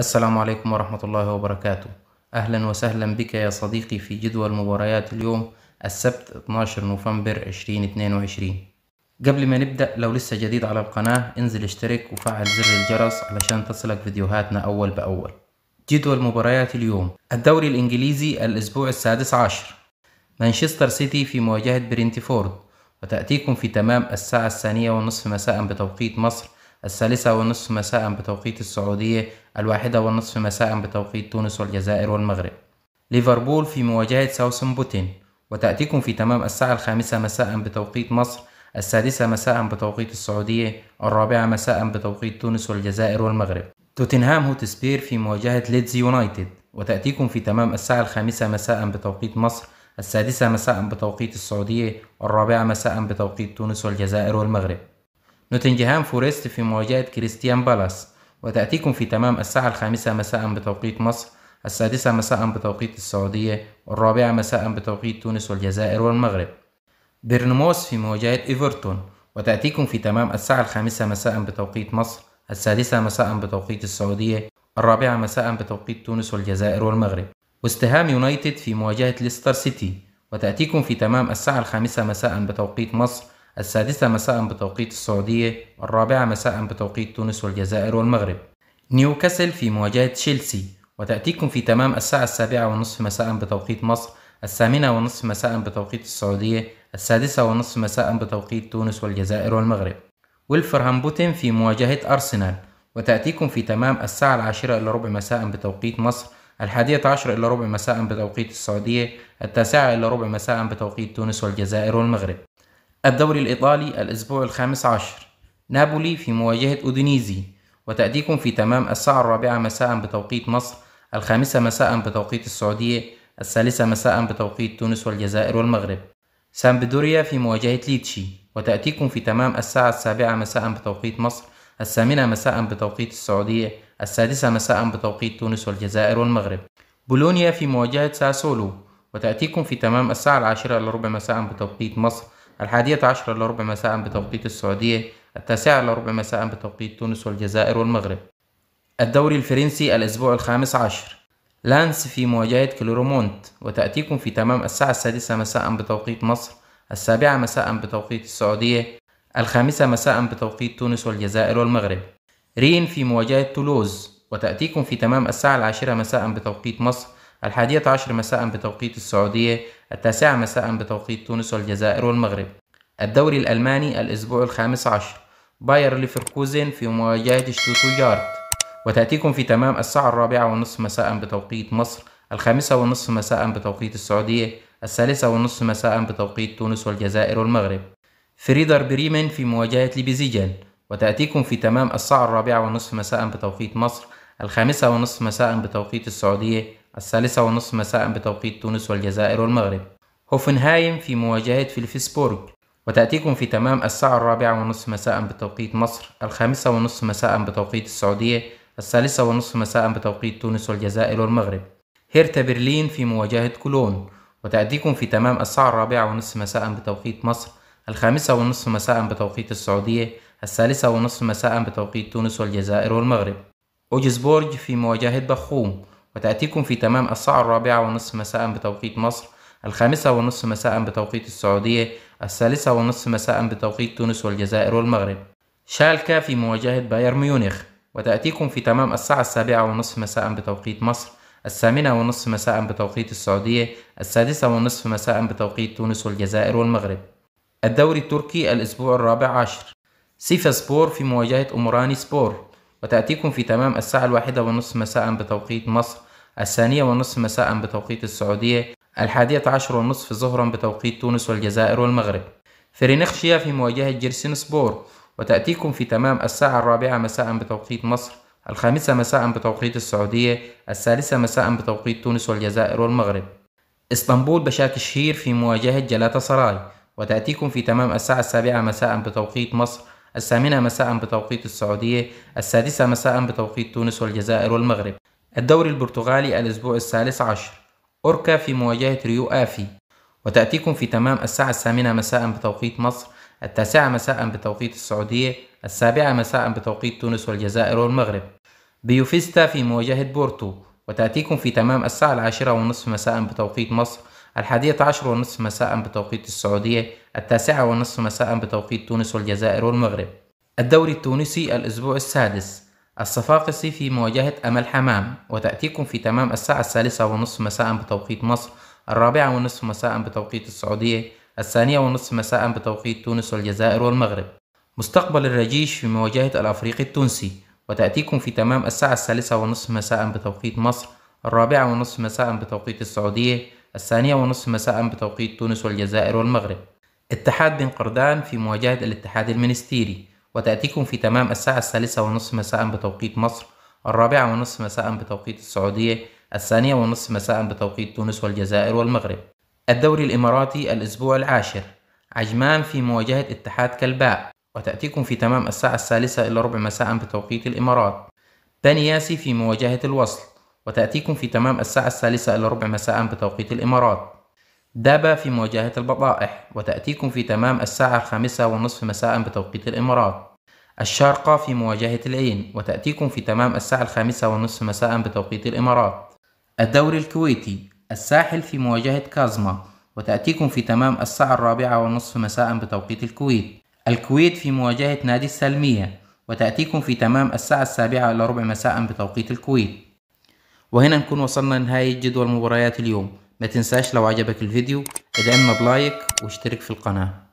السلام عليكم ورحمة الله وبركاته أهلا وسهلا بك يا صديقي في جدول مباريات اليوم السبت 12 نوفمبر 2022 قبل ما نبدأ لو لسه جديد على القناة انزل اشترك وفعل زر الجرس علشان تصلك فيديوهاتنا أول بأول جدول مباريات اليوم الدوري الإنجليزي الأسبوع السادس عشر مانشستر سيتي في مواجهة برينتفورد وتأتيكم في تمام الساعة الثانية ونصف مساء بتوقيت مصر الثالثة ونصف مساء بتوقيت السعودية الواحدة والنصف مساء بتوقيت تونس والجزائر والمغرب ليفربول في مواجهة بوتين وتأتيكم في تمام الساعة الخامسة مساء بتوقيت مصر السادسة مساء بتوقيت السعودية الرابعة مساء بتوقيت تونس والجزائر والمغرب توتنهام هوتسبير في مواجهة ليدز يونايتد وتأتيكم في تمام الساعة الخامسة مساء بتوقيت مصر السادسة مساء بتوقيت السعودية الرابعة مساء بتوقيت تونس والجزائر والمغرب نوتنجهام فورست في مواجهة كريستيان بالاس وتأتيكم في تمام الساعة الخامسة مساء بتوقيت مصر السادسة مساء بتوقيت السعودية والرابعة مساء بتوقيت تونس والجزائر والمغرب برنموس في مواجهة إيفرتون وتأتيكم في تمام الساعة الخامسة مساء بتوقيت مصر السادسة مساء بتوقيت السعودية الرابعة مساء بتوقيت تونس والجزائر والمغرب وستهام يونايتد في مواجهة ليستر سيتي وتأتيكم في تمام الساعة الخامسة مساء بتوقيت مصر السادسة مساء بتوقيت السعودية الرابعة مساء بتوقيت تونس والجزائر والمغرب نيوكاسل في مواجهة تشيلسي وتأتيكم في تمام الساعة السابعة ونصف مساء بتوقيت مصر الثامنة ونصف مساء بتوقيت السعودية السادسة ونصف مساء بتوقيت تونس والجزائر والمغرب بوتين في مواجهة أرسنال وتأتيكم في تمام الساعة العاشرة إلى ربع مساء بتوقيت مصر الحادية عشر إلى ربع مساء بتوقيت السعودية التاسعة إلى ربع مساء بتوقيت تونس والجزائر والمغرب الدوري الإيطالي الأسبوع الخامس عشر نابولي في مواجهة أودينيزي وتأتيكم في تمام الساعة الرابعة مساء بتوقيت مصر الخامسة مساء بتوقيت السعودية الثالثة مساء بتوقيت تونس والجزائر والمغرب سامبدوريا في مواجهة ليتشي وتأتيكم في تمام الساعة السابعة مساء بتوقيت مصر الثامنة مساء بتوقيت السعودية السادسة مساء بتوقيت تونس والجزائر والمغرب بولونيا في مواجهة ساسولو وتأتيكم في تمام الساعة العاشرة إلى ربع مساء بتوقيت مصر الحادية عشر إلى ربع مساء بتوقيت السعودية التاسعة إلى ربع مساء بتوقيت تونس والجزائر والمغرب الدوري الفرنسي الأسبوع الخامس عشر لانس في مواجهة كليرومونت وتأتيكم في تمام الساعة السادسة مساء بتوقيت مصر السابعة مساء بتوقيت السعودية الخامسة مساء بتوقيت تونس والجزائر والمغرب رين في مواجهة تولوز وتأتيكم في تمام الساعة العاشرة مساء بتوقيت مصر الحادية عشر مساء بتوقيت السعودية التاسعة مساء بتوقيت تونس والجزائر والمغرب الدوري الألماني الأسبوع الخامس عشر باير ليفركوزن في مواجهة شتوتجارت وتأتيكم في تمام الساعة الرابعة والنصف مساء بتوقيت مصر الخامسة والنصف مساء بتوقيت السعودية الثالثة والنصف مساء بتوقيت تونس والجزائر والمغرب فريدر بريمن في مواجهة ليبيزيجن وتأتيكم في تمام الساعة الرابعة والنصف مساء بتوقيت مصر الخامسة والنصف مساء بتوقيت السعودية الثالثة ونصف مساء بتوقيت تونس والجزائر والمغرب هوفنهايم في مواجهة فيلفسبورغ وتأتيكم في تمام الساعة الرابعة ونصف مساء بتوقيت مصر الخامسة ونصف مساء بتوقيت السعودية الثالثة ونصف مساء بتوقيت تونس والجزائر والمغرب هيرتا برلين في مواجهة كولون وتأتيكم في تمام الساعة الرابعة ونصف مساء بتوقيت مصر الخامسة ونصف مساء بتوقيت السعودية الثالثة ونصف مساء بتوقيت تونس والجزائر والمغرب أوجسبورج في مواجهة بخوم وتأتيكم في تمام الساعة الرابعة ونصف مساء بتوقيت مصر الخامسة ونصف مساء بتوقيت السعودية الثالثة ونصف مساء بتوقيت تونس والجزائر والمغرب شالكا في مواجهة بايرن ميونخ وتأتيكم في تمام الساعة السابعة ونصف مساء بتوقيت مصر الثامنة ونصف مساء بتوقيت السعودية السادسة ونصف مساء بتوقيت تونس والجزائر والمغرب الدوري التركي الأسبوع الرابع عشر سيفا سبور في مواجهة أمراني سبور وتأتيكم في تمام الساعة الواحدة ونصف مساء بتوقيت مصر الثانية ونصف مساء بتوقيت السعودية الحادية عشر ونصف ظهرا بتوقيت تونس والجزائر والمغرب فرينخشيا في مواجهة جيرسين سبور وتأتيكم في تمام الساعة الرابعة مساء بتوقيت مصر الخامسة مساء بتوقيت السعودية الثالثة مساء بتوقيت تونس والجزائر والمغرب اسطنبول الشهير في مواجهة جلاتا سراي وتأتيكم في تمام الساعة السابعة مساء بتوقيت مصر الثامنة مساء بتوقيت السعودية السادسة مساء بتوقيت تونس والجزائر والمغرب الدوري البرتغالي الأسبوع الثالث عشر أوركا في مواجهة ريو آفي وتأتيكم في تمام الساعة الثامنة مساء بتوقيت مصر التاسعة مساء بتوقيت السعودية السابعة مساء بتوقيت تونس والجزائر والمغرب بيوفيستا في مواجهة بورتو وتأتيكم في تمام الساعة العاشرة ونصف مساء بتوقيت مصر الحادية عشر ونصف مساء بتوقيت السعودية التاسعة ونصف مساء بتوقيت تونس والجزائر والمغرب الدوري التونسي الأسبوع السادس الصفاقسي في مواجهة أمل حمام وتأتيكم في تمام الساعة الثالثة ونصف مساء بتوقيت مصر الرابعة ونصف مساء بتوقيت السعودية الثانية ونصف مساء بتوقيت تونس والجزائر والمغرب مستقبل الرجيش في مواجهة الأفريقي التونسي وتأتيكم في تمام الساعة الثالثة ونصف مساء بتوقيت مصر الرابعة ونصف مساء بتوقيت السعودية الثانية ونصف مساء بتوقيت تونس والجزائر والمغرب اتحاد بن قردان في مواجهة الاتحاد المنستيري وتأتيكم في تمام الساعة الثالثة ونصف مساء بتوقيت مصر الرابعة ونصف مساء بتوقيت السعودية الثانية ونصف مساء بتوقيت تونس والجزائر والمغرب الدوري الإماراتي الأسبوع العاشر عجمان في مواجهة اتحاد كلباء وتأتيكم في تمام الساعة الثالثة إلى ربع مساء بتوقيت الإمارات بني ياسي في مواجهة الوصل وتأتيكم في تمام الساعة الثالثة إلى ربع مساء بتوقيت الإمارات دابا في مواجهة البضائح وتأتيكم في تمام الساعة الخامسة والنصف مساء بتوقيت الإمارات الشارقة في مواجهة العين وتأتيكم في تمام الساعة الخامسة والنصف مساء بتوقيت الإمارات الدوري الكويتي الساحل في مواجهة كازما وتأتيكم في تمام الساعة الرابعة والنصف مساء بتوقيت الكويت الكويت في مواجهة نادي السلمية وتأتيكم في تمام الساعة السابعة إلى ربع مساء بتوقيت الكويت وهنا نكون وصلنا لنهاية جدول مباريات اليوم ما تنساش لو عجبك الفيديو ادعمنا بلايك واشترك في القناة